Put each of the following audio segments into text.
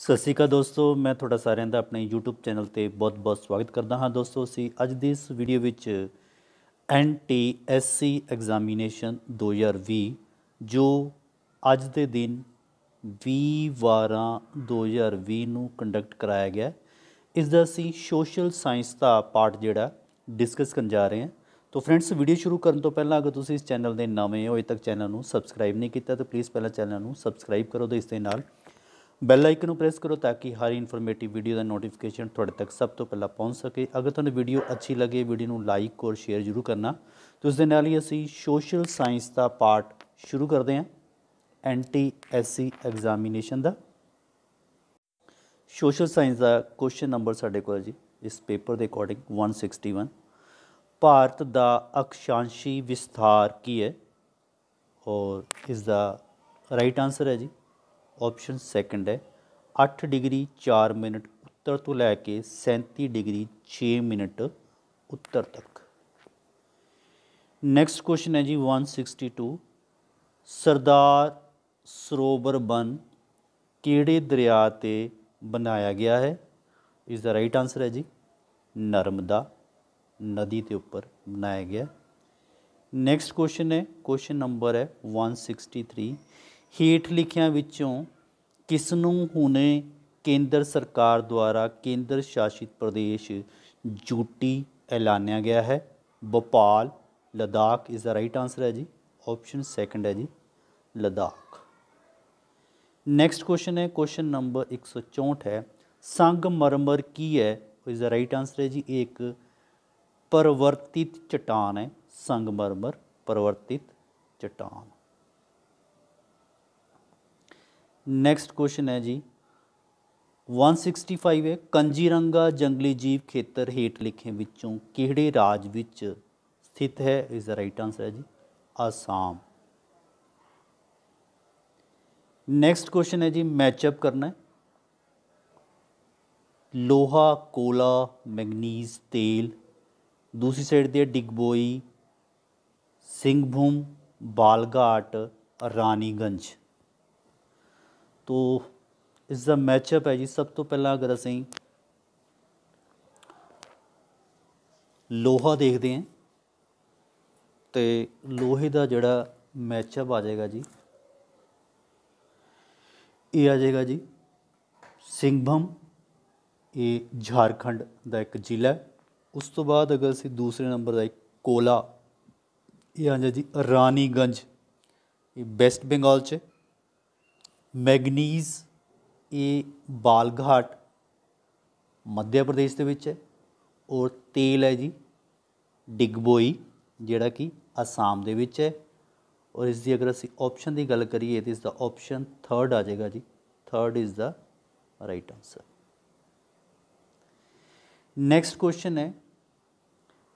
ਸਤਿ ਸ਼੍ਰੀ ਅਕਾਲ ਦੋਸਤੋ ਮੈਂ ਤੁਹਾਡਾ ਸਾਰਿਆਂ ਦਾ ਆਪਣੇ YouTube ਚੈਨਲ ਤੇ ਬਹੁਤ-ਬਹੁਤ ਸਵਾਗਤ ਕਰਦਾ ਹਾਂ ਦੋਸਤੋ ਅਸੀਂ ਅੱਜ ਦੀ ਇਸ ਵੀਡੀਓ ਵਿੱਚ NTSC ਐਗਜ਼ਾਮੀਨੇਸ਼ਨ 2020 ਜੋ ਅੱਜ ਦੇ ਦਿਨ 20/12/2020 ਨੂੰ ਕੰਡਕਟ ਕਰਾਇਆ ਗਿਆ ਇਸ ਦਾ ਅਸੀਂ ਸੋਸ਼ਲ ਸਾਇੰਸ ਦਾ ਪਾਰਟ ਜਿਹੜਾ ਡਿਸਕਸ ਕਰਨ ਜਾ ਰਹੇ ਹਾਂ ਤੋ ਫਰੈਂਡਸ ਵੀਡੀਓ ਸ਼ੁਰੂ ਕਰਨ ਤੋਂ ਪਹਿਲਾਂ ਅਗਰ ਤੁਸੀਂ ਇਸ ਚੈਨਲ ਦੇ ਨਵੇਂ ਹੋ ਅਜੇ ਤੱਕ ਚੈਨਲ ਨੂੰ ਸਬਸਕ੍ਰਾਈਬ ਨਹੀਂ ਕੀਤਾ ਤਾਂ ਪਲੀਜ਼ ਪਹਿਲਾਂ ਚੈਨਲ ਨੂੰ ਸਬਸਕ੍ਰਾਈਬ ਕਰੋ ਤੇ ਇਸ ਦੇ ਨਾਲ ਬੈਲ ਆਈਕਨ ਨੂੰ ਪ੍ਰੈਸ ਕਰੋ ਤਾਂ ਕਿ ਹਰ ਇਨਫੋਰਮੇਟਿਵ ਵੀਡੀਓ ਦਾ ਨੋਟੀਫਿਕੇਸ਼ਨ ਤੁਹਾਡੇ ਤੱਕ ਸਭ ਤੋਂ ਪਹਿਲਾਂ ਪਹੁੰਚ ਸਕੇ ਅਗਰ ਤੁਹਾਨੂੰ ਵੀਡੀਓ ਅੱਛੀ ਲੱਗੇ ਵੀਡੀਓ ਨੂੰ ਲਾਈਕ ਔਰ ਸ਼ੇਅਰ ਜ਼ਰੂਰ ਕਰਨਾ ਤੇ ਉਸ ਦੇ ਨਾਲ ਹੀ ਅਸੀਂ ਸੋਸ਼ਲ ਸਾਇੰਸ ਦਾ ਪਾਰਟ ਸ਼ੁਰੂ ਕਰਦੇ ਹਾਂ ਐਂਟੀ ਐਸਸੀ ਐਗਜ਼ਾਮੀਨੇਸ਼ਨ ਦਾ ਸੋਸ਼ਲ ਸਾਇੰਸ ਦਾ ਕੁਐਸਚਨ ਨੰਬਰ ਸਾਡੇ ਕੋਲ ਜੀ ਇਸ ਪੇਪਰ ਦੇ ਅਕੋਰਡਿੰਗ 161 ਭਾਰਤ ਦਾ ਅਕਸ਼ਾਂਸ਼ੀ ਵਿਸਥਾਰ ਕੀ ਹੈ ਔਰ ਇਸ ਦਾ ਰਾਈਟ ਆਨਸਰ ਹੈ ਜੀ ਆਪਸ਼ਨ ਸੈਕੰਡ ਹੈ 8 ਡਿਗਰੀ 4 ਮਿੰਟ ਉੱਤਰ ਤੋਂ ਲੈ ਕੇ 37 ਡਿਗਰੀ 6 ਮਿੰਟ ਉੱਤਰ ਤੱਕ ਨੈਕਸਟ ਕੁਐਸਚਨ ਹੈ ਜੀ 162 ਸਰਦਾਰ ਸਰੋਵਰ ਬਨ ਕਿਹੜੇ ਦਰਿਆ ਤੇ ਬਣਾਇਆ ਗਿਆ ਹੈ ਇਸ ਦਾ ਰਾਈਟ ਆਨਸਰ ਹੈ ਜੀ ਨਰਮਦਾ ਨਦੀ ਦੇ ਉੱਪਰ ਬਣਾਇਆ ਗਿਆ ਨੈਕਸਟ ਕੁਐਸਚਨ ਹੈ ਕੁਐਸਚਨ ਨੰਬਰ ਹੈ 163 ਹੇਠ ਲਿਖਿਆਂ ਵਿੱਚੋਂ ਕਿਸ ਨੂੰ ਹੁਣੇ ਕੇਂਦਰ ਸਰਕਾਰ ਦੁਆਰਾ ਕੇਂਦਰ ਸ਼ਾਸਿਤ ਪ੍ਰਦੇਸ਼ ਜੂਟੀ ਐਲਾਨਿਆ ਗਿਆ ਹੈ Bhopal Ladakh is the right answer ਹੈ ਜੀ ਆਪਸ਼ਨ ਸੈਕੰਡ ਹੈ ਜੀ ਲਦਾਖ ਨੈਕਸਟ ਕੁਐਸਚਨ ਹੈ ਕੁਐਸਚਨ ਨੰਬਰ 164 ਹੈ ਸੰਗ ਮਰਮਰ ਕੀ ਹੈ ਇਜ਼ ਦਾ ਰਾਈਟ ਆਨਸਰ ਹੈ ਜੀ ਇਹ ਇੱਕ ਪਰਵਰਤਿਤ ਚਟਾਨ ਹੈ ਸੰਗ ਮਰਮਰ ਪਰਵਰਤਿਤ ਚਟਾਨ ਨੈਕਸਟ ਕੁਐਸਚਨ ਹੈ ਜੀ 165 ਹੈ ਕੰਜੀਰੰਗਾ ਜੰਗਲੀ ਜੀਵ ਖੇਤਰ ਹੇਠ ਲਿਖੇ ਵਿੱਚੋਂ ਕਿਹੜੇ ਰਾਜ ਵਿੱਚ ਸਥਿਤ ਹੈ ਇਸ ਦਾ ਰਾਈਟ ਆਨਸਰ ਹੈ ਜੀ ਆਸਾਮ ਨੈਕਸਟ ਕੁਐਸਚਨ ਹੈ ਜੀ ਮੈਚ ਅਪ ਕਰਨਾ ਲੋਹਾ ਕੋਲਾ ਮੈਗਨੀਜ਼ ਤੇਲ ਦੂਸਰੀ ਸਾਈਡ ਤੇ ਡਿਗਬੋਈ ਸਿੰਘਭੂਮ ਬਾਲਗਾਟ ਰਾਨੀਗੰਜ ਤੋਂ ਇਸ ਦਾ ਮੈਚਅਪ ਹੈ ਜੀ ਸਭ ਤੋਂ ਪਹਿਲਾਂ ਅਗਰ ਅਸੀਂ ਲੋਹਾ ਦੇਖਦੇ ਹਾਂ ਤੇ ਲੋਹੇ ਦਾ ਜਿਹੜਾ ਮੈਚਅਪ ਆ ਜਾਏਗਾ ਜੀ ਇਹ ਆ ਜਾਏਗਾ ਜੀ ਸਿੰਘਭਮ ਇਹ ਝਾਰਖੰਡ ਦਾ ਇੱਕ ਜ਼ਿਲ੍ਹਾ ਉਸ ਤੋਂ ਬਾਅਦ ਅਗਰ ਅਸੀਂ ਦੂਸਰੇ ਨੰਬਰ ਦਾ ਇੱਕ ਕੋਲਾ ਇਹ ਆ ਜੀ ਰਾਨੀਗੰਜ ਇਹ ਵੈਸਟ ਬੰਗਾਲ 'ਚ ਮੈਗਨੀਜ਼ ਇਹ ਬਾਲਘਾਟ ਮੱਧਿਆ ਪ੍ਰਦੇਸ਼ ਦੇ ਵਿੱਚ ਹੈ ਔਰ ਤੇਲ ਹੈ ਜੀ ਡਿਗਬੋਈ ਜਿਹੜਾ ਕਿ ਅਸਾਮ ਦੇ ਵਿੱਚ ਹੈ ਔਰ ਇਸ ਦੀ ਅਗਰ ਅਸੀਂ ਆਪਸ਼ਨ ਦੀ ਗੱਲ ਕਰੀਏ ਤਾਂ ਇਸ ਦਾ ਆਪਸ਼ਨ 3rd ਆ ਜਾਏਗਾ ਜੀ 3rd is the right answer next question ਹੈ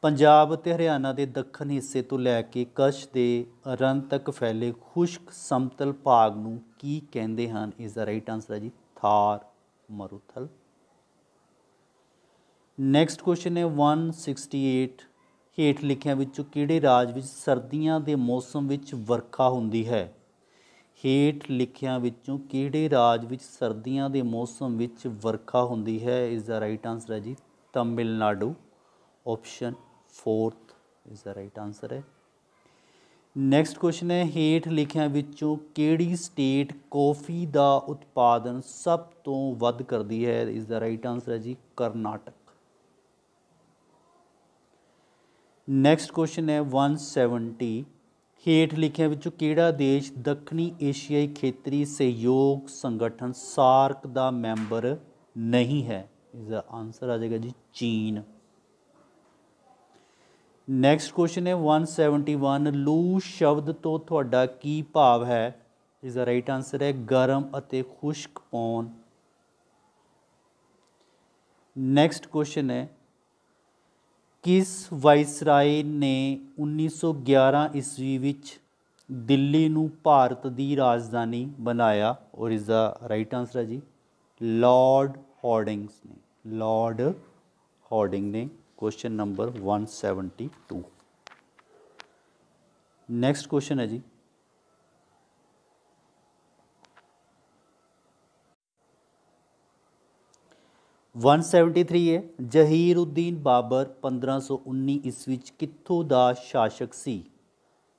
ਪੰਜਾਬ ਤੇ ਹਰਿਆਣਾ ਦੇ ਦੱਖਣ ਹਿੱਸੇ ਤੋਂ ਲੈ ਕੇ ਕਸ਼ ਦੇ ਰੰਦ ਤੱਕ ਫੈਲੇ ਖੁਸ਼ਕ ਸਮਤਲ ਭਾਗ ਨੂੰ ਕੀ ਕਹਿੰਦੇ ਹਨ ਇਸ ਦਾ ਰਾਈਟ ਆਨਸਰ ਹੈ ਜੀ ਥਾਰ ਮਰੂਥਲ ਨੈਕਸਟ ਕੁਐਸਚਨ ਹੈ 168 ਹੇਠ ਲਿਖਿਆਂ ਵਿੱਚੋਂ ਕਿਹੜੇ ਰਾਜ ਵਿੱਚ ਸਰਦੀਆਂ ਦੇ ਮੌਸਮ ਵਿੱਚ ਵਰਖਾ ਹੁੰਦੀ ਹੈ ਹੇਠ ਲਿਖਿਆਂ ਵਿੱਚੋਂ ਕਿਹੜੇ ਰਾਜ ਵਿੱਚ ਸਰਦੀਆਂ ਦੇ ਮੌਸਮ ਵਿੱਚ ਵਰਖਾ ਹੁੰਦੀ ਹੈ ਇਸ ਦਾ ਰਾਈਟ ਆਨਸਰ ਹੈ ਜੀ Tamil Nadu option fourth is the right answer ਹੈ ਨੈਕਸਟ ਕੁਐਸਚਨ ਹੈ ਹੇਠ ਲਿਖਿਆਂ ਵਿੱਚੋਂ ਕਿਹੜੀ ਸਟੇਟ ਕਾਫੀ ਦਾ ਉਤਪਾਦਨ ਸਭ ਤੋਂ ਵੱਧ ਕਰਦੀ ਹੈ ਇਸ ਦਾ ਰਾਈਟ ਆਨਸਰ ਹੈ ਜੀ ਕਰਨਾਟਕ ਨੈਕਸਟ ਕੁਐਸਚਨ ਹੈ 170 ਹੇਠ ਲਿਖਿਆਂ ਵਿੱਚੋਂ ਕਿਹੜਾ ਦੇਸ਼ ਦੱਖਣੀ ਏਸ਼ੀਆਈ ਖੇਤਰੀ ਸਹਿਯੋਗ ਸੰਗਠਨ ਸਾਰਕ ਦਾ ਮੈਂਬਰ ਨਹੀਂ ਹੈ ਇਸ ਦਾ ਆਨਸਰ ਆ ਜਾਏਗਾ ਜੀ ਚੀਨ ਨੈਕਸਟ ਕੁਐਸਚਨ ਹੈ 171 ਲੂ ਸ਼ਬਦ ਤੋਂ ਤੁਹਾਡਾ ਕੀ ਭਾਵ ਹੈ ਇਸ ਦਾ ਰਾਈਟ ਆਨਸਰ ਹੈ ਗਰਮ ਅਤੇ ਖੁਸ਼ਕ ਪੌਣ ਨੈਕਸਟ ਕੁਐਸਚਨ ਹੈ ਕਿਸ ਵਾਇਸਰਾਏ ਨੇ 1911 ਈਸਵੀ ਵਿੱਚ ਦਿੱਲੀ ਨੂੰ ਭਾਰਤ ਦੀ ਰਾਜਧਾਨੀ ਬਣਾਇਆ ਔਰ ਇਸ ਦਾ ਰਾਈਟ ਆਨਸਰ ਹੈ ਜੀ ਲਾਰਡ ਹਾਰਡਿੰਗਸ ਨੇ ਲਾਰਡ ਹਾਰਡਿੰਗ ਨੇ ਕੁਐਸਚਨ ਨੰਬਰ 172 ਨੈਕਸਟ ਕੁਐਸਚਨ ਹੈ ਜੀ वन सैवनटी थ्री है जहीर उद्दीन बाबर पंद्रह सौ उन्नी ईस्वी कित्थों का शासक सी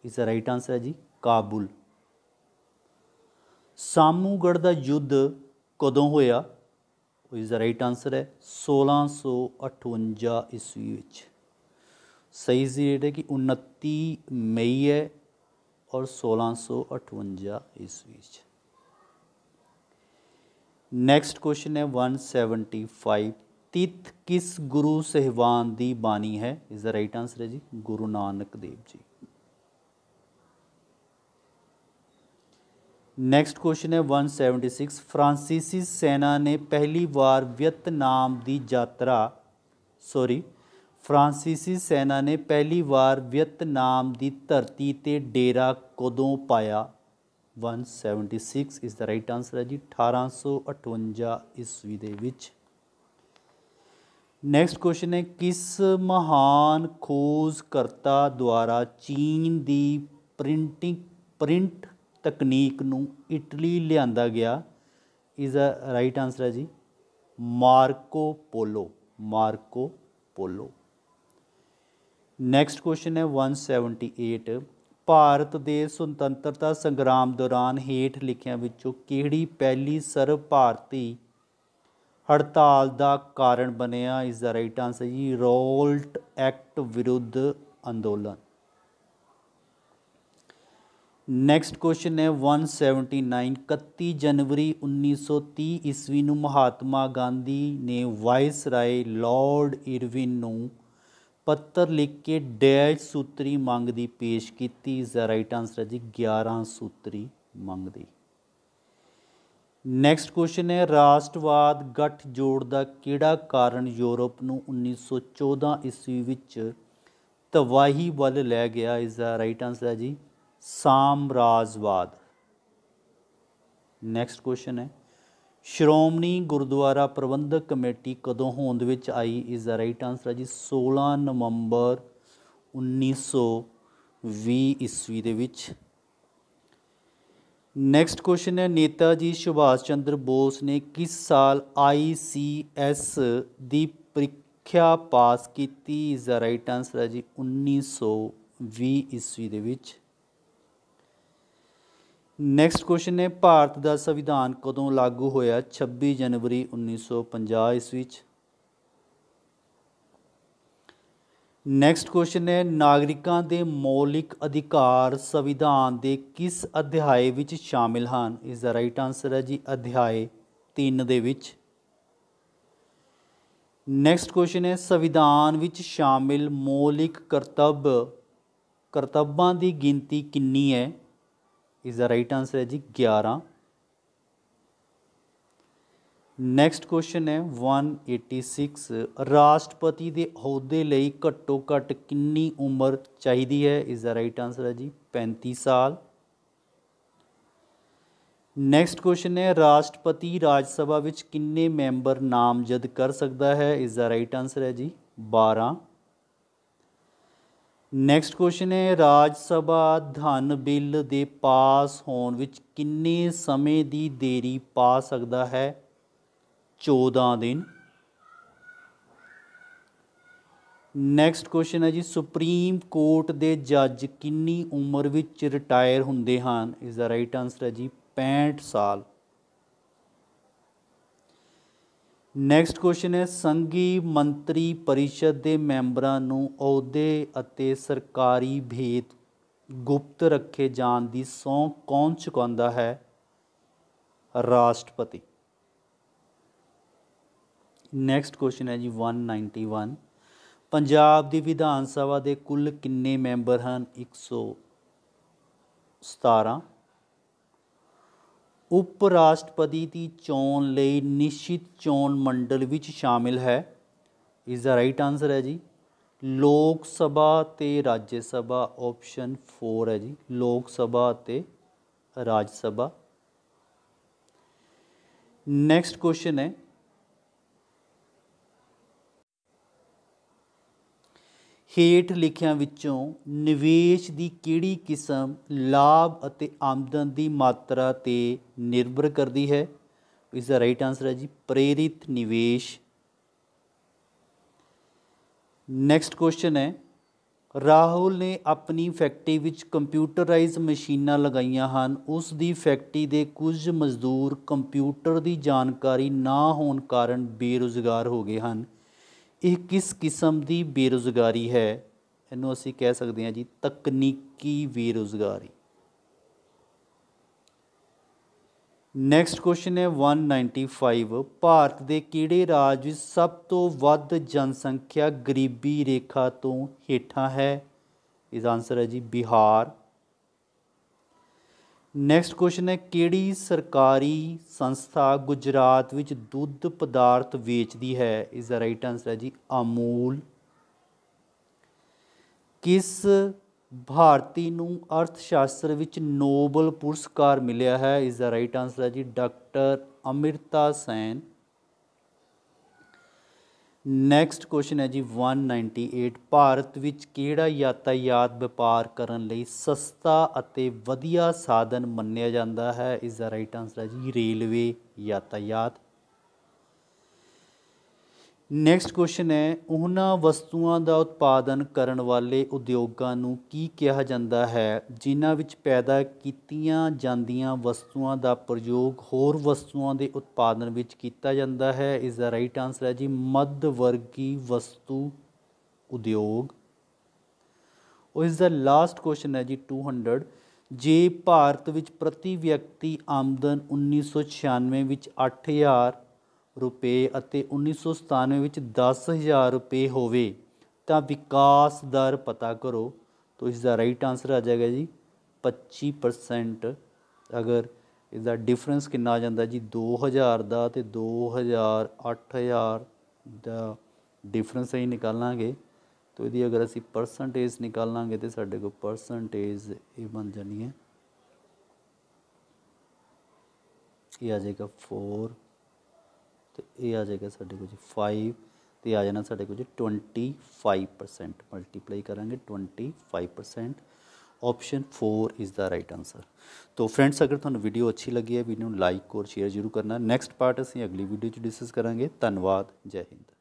इसका राइट आंसर है जी काबुल सामूगढ़ का युद्ध कदों होया ਉਹ ਇਸ ਦਾ ਰਾਈਟ ਆਨਸਰ ਹੈ 1658 ਈਸਵੀ ਵਿੱਚ ਸਹੀ ਡੇਟ ਹੈ ਕਿ 29 ਮਈ ਹੈ और अठवंजा ईस्वी नैक्सट क्वेश्चन है वन सैवनटी फाइव तिथ किस गुरु सहवान की बाणी है इसका राइट आंसर है जी गुरु नानक देव जी ਨੈਕਸਟ ਕੁਐਸਚਨ ਹੈ 176 ਫ੍ਰਾਂਸੀਸੀ ਸੈਨਾ ਨੇ ਪਹਿਲੀ ਵਾਰ ਵਿਅਤਨਾਮ ਦੀ ਯਾਤਰਾ ਸੌਰੀ ਫ੍ਰਾਂਸੀਸੀ ਸੈਨਾ ਨੇ ਪਹਿਲੀ ਵਾਰ ਵਿਅਤਨਾਮ ਦੀ ਧਰਤੀ ਤੇ ਡੇਰਾ ਕਦੋਂ ਪਾਇਆ 176 ਇਸ ਦਾ ਰਾਈਟ ਆਨਸਰ ਹੈ ਜੀ 1858 ਈਸਵੀ ਦੇ ਵਿੱਚ ਨੈਕਸਟ ਕੁਐਸਚਨ ਹੈ ਕਿਸ ਮਹਾਨ ਖੋਜਕਰਤਾ ਦੁਆਰਾ ਚੀਨ ਦੀ ਪ੍ਰਿੰਟਿੰਗ ਪ੍ਰਿੰਟ ਤਕਨੀਕ ਨੂੰ ਇਟਲੀ ਲਿਆਂਦਾ ਗਿਆ ਇਜ਼ ਅ ਰਾਈਟ ਆਨਸਰ ਹੈ ਜੀ Marco Polo Marco Polo next question ਹੈ 178 ਭਾਰਤ ਦੇ ਸੁਤੰਤਰਤਾ ਸੰਗਰਾਮ ਦੌਰਾਨ ਹੇਠ ਲਿਖਿਆਂ ਵਿੱਚੋਂ ਕਿਹੜੀ ਪਹਿਲੀ ਸਰਵ ਭਾਰਤੀ ਹੜਤਾਲ ਦਾ ਕਾਰਨ ਬਣਿਆ ਇਸ ਦਾ ਰਾਈਟ ਆਨਸਰ ਜੀ ਰੋਲਟ ਐਕਟ ਵਿਰੁੱਧ ਅੰਦੋਲਨ ਨੈਕਸਟ ਕੁਐਸਚਨ ਹੈ 179 31 ਜਨਵਰੀ 1930 ਈਸਵੀ ਨੂੰ ਮਹਾਤਮਾ ਗਾਂਧੀ ਨੇ ਵਾਇਸ ਰਾਏ ਲਾਰਡ ਇਰਵਿਨ ਨੂੰ ਪੱਤਰ ਲਿਖ ਕੇ ਡੈਸ਼ ਸੂਤਰੀ ਮੰਗ ਦੀ ਪੇਸ਼ ਕੀਤੀ ਇਸ ਦਾ ਰਾਈਟ ਆਨਸਰ ਹੈ ਜੀ 11 ਸੂਤਰੀ ਮੰਗ ਦੀ ਨੈਕਸਟ ਕੁਐਸਚਨ ਹੈ ਰਾਸ਼ਟਰਵਾਦ ਗੱਠ ਜੋੜ ਦਾ ਕਿਹੜਾ ਕਾਰਨ ਯੂਰਪ ਨੂੰ 1914 ਈਸਵੀ ਵਿੱਚ ਤਵਾਹੀ ਵੱਲ ਲੈ ਗਿਆ ਇਸ ਦਾ ਰਾਈਟ ਆਨਸਰ ਹੈ ਜੀ ਸਾਮਰਾਜਵਾਦ ਨੈਕਸਟ ਕੁਐਸਚਨ ਹੈ ਸ਼੍ਰੋਮਣੀ ਗੁਰਦੁਆਰਾ ਪ੍ਰਬੰਧਕ ਕਮੇਟੀ ਕਦੋਂ ਹੋਂਦ ਵਿੱਚ ਆਈ ਇਸ ਦਾ ਰਾਈਟ ਆਨਸਰ ਹੈ ਜੀ 16 ਨਵੰਬਰ 1920 ਈਸਵੀ ਦੇ ਵਿੱਚ ਨੈਕਸਟ ਕੁਐਸਚਨ ਹੈ ਨੇਤਾ ਜੀ ਸੁਭਾਸ਼ ਚੰਦਰ ਬੋਸ ਨੇ ਕਿਸ ਸਾਲ ਆਈਸੀਐਸ ਦੀ ਪ੍ਰੀਖਿਆ ਪਾਸ ਕੀਤੀ ਇਸ ਦਾ ਰਾਈਟ ਆਨਸਰ ਹੈ ਜੀ 1920 ਈਸਵੀ ਦੇ ਵਿੱਚ ਨੈਕਸਟ ਕੁਐਸਚਨ ਹੈ ਭਾਰਤ ਦਾ ਸੰਵਿਧਾਨ ਕਦੋਂ ਲਾਗੂ ਹੋਇਆ 26 ਜਨਵਰੀ 1950 ਈਸਵੀ ਵਿੱਚ ਨੈਕਸਟ ਕੁਐਸਚਨ ਹੈ ਨਾਗਰਿਕਾਂ ਦੇ ਮੌਲਿਕ ਅਧਿਕਾਰ ਸੰਵਿਧਾਨ ਦੇ ਕਿਸ ਅਧਿਆਏ ਵਿੱਚ ਸ਼ਾਮਿਲ ਹਨ ਇਸ ਦਾ ਰਾਈਟ ਆਨਸਰ ਹੈ ਜੀ ਅਧਿਆਏ 3 ਦੇ ਵਿੱਚ ਨੈਕਸਟ ਕੁਐਸਚਨ ਹੈ ਸੰਵਿਧਾਨ ਵਿੱਚ ਸ਼ਾਮਿਲ ਮੌਲਿਕ ਕਰਤੱਵ ਕਰਤੱਵਾਂ ਦੀ ਗਿਣਤੀ ਕਿੰਨੀ ਹੈ ਇਸ ਦਾ ਰਾਈਟ ਆਨਸਰ ਹੈ ਜੀ 11 ਨੈਕਸਟ ਕੁਐਸਚਨ ਹੈ 186 ਰਾਸ਼ਟਰਪਤੀ ਦੇ ਅਹੁਦੇ ਲਈ ਘੱਟੋ ਘੱਟ ਕਿੰਨੀ ਉਮਰ ਚਾਹੀਦੀ ਹੈ ਇਸ ਦਾ ਰਾਈਟ ਆਨਸਰ ਹੈ ਜੀ 35 ਸਾਲ ਨੈਕਸਟ ਕੁਐਸਚਨ ਹੈ ਰਾਸ਼ਟਰਪਤੀ ਰਾਜ ਸਭਾ ਵਿੱਚ ਕਿੰਨੇ ਮੈਂਬਰ ਨਾਮਜ਼ਦ ਕਰ ਸਕਦਾ ਹੈ ਇਸ ਦਾ ਰਾਈਟ ਆਨਸਰ ਹੈ ਜੀ 12 ਨੈਕਸਟ ਕੁਐਸਚਨ ਹੈ ਰਾਜ ਸਭਾ ਧਨ ਬਿੱਲ ਦੇ ਪਾਸ ਹੋਣ ਵਿੱਚ ਕਿੰਨੇ ਸਮੇਂ ਦੀ ਦੇਰੀ ਪਾ ਸਕਦਾ ਹੈ 14 ਦਿਨ ਨੈਕਸਟ ਕੁਐਸਚਨ ਹੈ ਜੀ ਸੁਪਰੀਮ ਕੋਰਟ ਦੇ ਜੱਜ ਕਿੰਨੀ ਉਮਰ ਵਿੱਚ ਰਿਟਾਇਰ ਹੁੰਦੇ ਹਨ ਇਸ ਦਾ ਰਾਈਟ ਆਨਸਰ ਹੈ ਜੀ 65 ਸਾਲ ਨੈਕਸਟ ਕੁਐਸਚਨ ਹੈ ਸੰਗੀ ਮੰਤਰੀ ਪਰਿਸ਼ਦ ਦੇ ਮੈਂਬਰਾਂ ਨੂੰ ਅਹੁਦੇ ਅਤੇ ਸਰਕਾਰੀ ਭੇਤ ਗੁਪਤ ਰੱਖੇ ਜਾਣ ਦੀ ਸੌਂ ਕੌਣ ਚੁਕਾਉਂਦਾ ਹੈ ਰਾਸ਼ਟਰਪਤੀ ਨੈਕਸਟ ਕੁਐਸਚਨ ਹੈ ਜੀ 191 ਪੰਜਾਬ ਦੀ ਵਿਧਾਨ ਸਭਾ ਦੇ ਕੁੱਲ ਕਿੰਨੇ ਮੈਂਬਰ ਹਨ 100 17 ਉਪ ਰਾਸ਼ਟਰਪਤੀ ਦੀ ਚੋਣ ਲਈ ਨਿਸ਼ਚਿਤ ਚੋਣ ਮੰਡਲ ਵਿੱਚ ਸ਼ਾਮਿਲ ਹੈ ਇਸ ਦਾ ਰਾਈਟ ਆਨਸਰ ਹੈ ਜੀ ਲੋਕ ਸਭਾ ਤੇ ਰਾਜ ਸਭਾ ਆਪਸ਼ਨ 4 ਹੈ ਜੀ ਲੋਕ ਸਭਾ ਤੇ ਰਾਜ ਸਭਾ ਨੈਕਸਟ ਕੁਐਸਚਨ ਹੈ ਹੇਠ ਲਿਖਿਆਂ ਵਿੱਚੋਂ ਨਿਵੇਸ਼ ਦੀ ਕਿਹੜੀ ਕਿਸਮ ਲਾਭ ਅਤੇ ਆਮਦਨ ਦੀ ਮਾਤਰਾ ਤੇ ਨਿਰਭਰ ਕਰਦੀ ਹੈ ਇਸ ਦਾ ਰਾਈਟ ਆਨਸਰ ਹੈ ਜੀ ਪ੍ਰੇਰਿਤ ਨਿਵੇਸ਼ ਨੈਕਸਟ ਕੁਐਸਚਨ ਹੈ ਰਾਹੁਲ ਨੇ ਆਪਣੀ ਫੈਕਟਰੀ ਵਿੱਚ ਕੰਪਿਊਟਰਾਈਜ਼ ਮਸ਼ੀਨਾਂ ਲਗਾਈਆਂ ਹਨ ਉਸ ਦੀ ਫੈਕਟਰੀ ਦੇ ਕੁਝ ਮਜ਼ਦੂਰ ਕੰਪਿਊਟਰ ਦੀ ਜਾਣਕਾਰੀ ਨਾ ਹੋਣ ਕਾਰਨ ਬੇਰੁਜ਼ਗਾਰ ਹੋ ਗਏ ਹਨ ਇਹ ਕਿਸ ਕਿਸਮ ਦੀ ਬੇਰੋਜ਼ਗਾਰੀ ਹੈ ਇਹਨੂੰ ਅਸੀਂ ਕਹਿ ਸਕਦੇ ਹਾਂ ਜੀ ਤਕਨੀਕੀ ਬੇਰੋਜ਼ਗਾਰੀ ਨੈਕਸਟ ਕੁਐਸਚਨ ਹੈ 195 ਭਾਰਤ ਦੇ ਕਿਹੜੇ ਰਾਜ ਵਿੱਚ ਸਭ ਤੋਂ ਵੱਧ ਜਨਸੰਖਿਆ ਗਰੀਬੀ ਰੇਖਾ ਤੋਂ ਹੇਠਾਂ ਹੈ ਇਸ ਆਨਸਰ ਹੈ ਜੀ ਬਿਹਾਰ ਨੈਕਸਟ ਕੁਐਸਚਨ ਹੈ ਕਿਹੜੀ ਸਰਕਾਰੀ ਸੰਸਥਾ ਗੁਜਰਾਤ ਵਿੱਚ ਦੁੱਧ ਪਦਾਰਥ ਵੇਚਦੀ ਹੈ ਇਸ ਦਾ ਰਾਈਟ ਆਨਸਰ ਹੈ ਜੀ ਅਮੂਲ ਕਿਸ ਭਾਰਤੀ ਨੂੰ ਅਰਥ ਸ਼ਾਸਤਰ ਵਿੱਚ ਨੋਬਲ ਪੁਰਸਕਾਰ ਮਿਲਿਆ ਹੈ ਇਸ ਦਾ ਰਾਈਟ ਆਨਸਰ ਹੈ ਜੀ doctor Amartya Sen next question ਹੈ ਜੀ 198 ਭਾਰਤ ਵਿੱਚ ਕਿਹੜਾ ਯਾਤਾਯਾਤ ਵਪਾਰ ਕਰਨ ਲਈ ਸਸਤਾ ਅਤੇ ਵਧੀਆ ਸਾਧਨ ਮੰਨਿਆ ਜਾਂਦਾ ਹੈ ਇਸ ਦਾ ਰਾਈਟ ਆਨਸਰ ਹੈ ਜੀ ਰੇਲਵੇ ਯਾਤਾਯਾਤ ਨੈਕਸਟ ਕੁਐਸਚਨ ਹੈ ਉਹਨਾਂ ਵਸਤੂਆਂ ਦਾ ਉਤਪਾਦਨ ਕਰਨ ਵਾਲੇ ਉਦਯੋਗਾਂ ਨੂੰ ਕੀ ਕਿਹਾ ਜਾਂਦਾ ਹੈ ਜਿਨ੍ਹਾਂ ਵਿੱਚ ਪੈਦਾ ਕੀਤੀਆਂ ਜਾਂਦੀਆਂ ਵਸਤੂਆਂ ਦਾ ਪ੍ਰਯੋਗ ਹੋਰ ਵਸਤੂਆਂ ਦੇ ਉਤਪਾਦਨ ਵਿੱਚ ਕੀਤਾ ਜਾਂਦਾ ਹੈ ਇਸ ਦਾ ਰਾਈਟ ਆਨਸਰ ਹੈ ਜੀ ਮੱਧ ਵਰਗੀ ਵਸਤੂ ਉਦਯੋਗ ਉਹ ਇਸ ਦਾ ਲਾਸਟ ਕੁਐਸਚਨ ਹੈ ਜੀ 200 ਜੇ ਭਾਰਤ ਵਿੱਚ ਪ੍ਰਤੀ ਵਿਅਕਤੀ ਆਮਦਨ 1996 ਵਿੱਚ 8000 ਰੁਪਏ ਅਤੇ 1997 ਵਿੱਚ 10000 ਰੁਪਏ ਹੋਵੇ ਤਾਂ ਵਿਕਾਸ ਦਰ ਪਤਾ ਕਰੋ ਤੋ ਇਸ ਦਾ ਰਾਈਟ ਆਨਸਰ ਆ ਜਾਏਗਾ ਜੀ 25% ਅਗਰ ਇਸ ਦਾ ਡਿਫਰੈਂਸ ਕਿੰਨਾ ਆ ਜਾਂਦਾ ਜੀ 2000 ਦਾ ਤੇ 2000 8000 ਦਾ ਡਿਫਰੈਂਸ ਹੀ ਨਿਕਾਲਾਂਗੇ ਤੋ ਇਹਦੀ ਅਗਰ ਅਸੀਂ ਪਰਸੈਂਟੇਜ ਨਿਕਾਲਾਂਗੇ ਤੇ ਸਾਡੇ ਕੋਲ ਪਰਸੈਂਟੇਜ ਇਹ ਬਣ ਜਾਣੀ ਹੈ ਇਹ ਆ ਜਾਏਗਾ 4 तो ये आ जाएगा साढ़े को जी फाइव तो आ जाना साढ़े को जी ट्वेंटी फाइव परसेंट मल्टीप्लाई करेंगे twenty five percent option four is the right answer तो फ्रेंड्स अगर थोड़ा तो वीडियो अच्छी लगी है वीडियो लाइक और शेयर जरूर करना नैक्सट पार्ट असं अगली वीडियो डिसकस करा धनवाद जय हिंद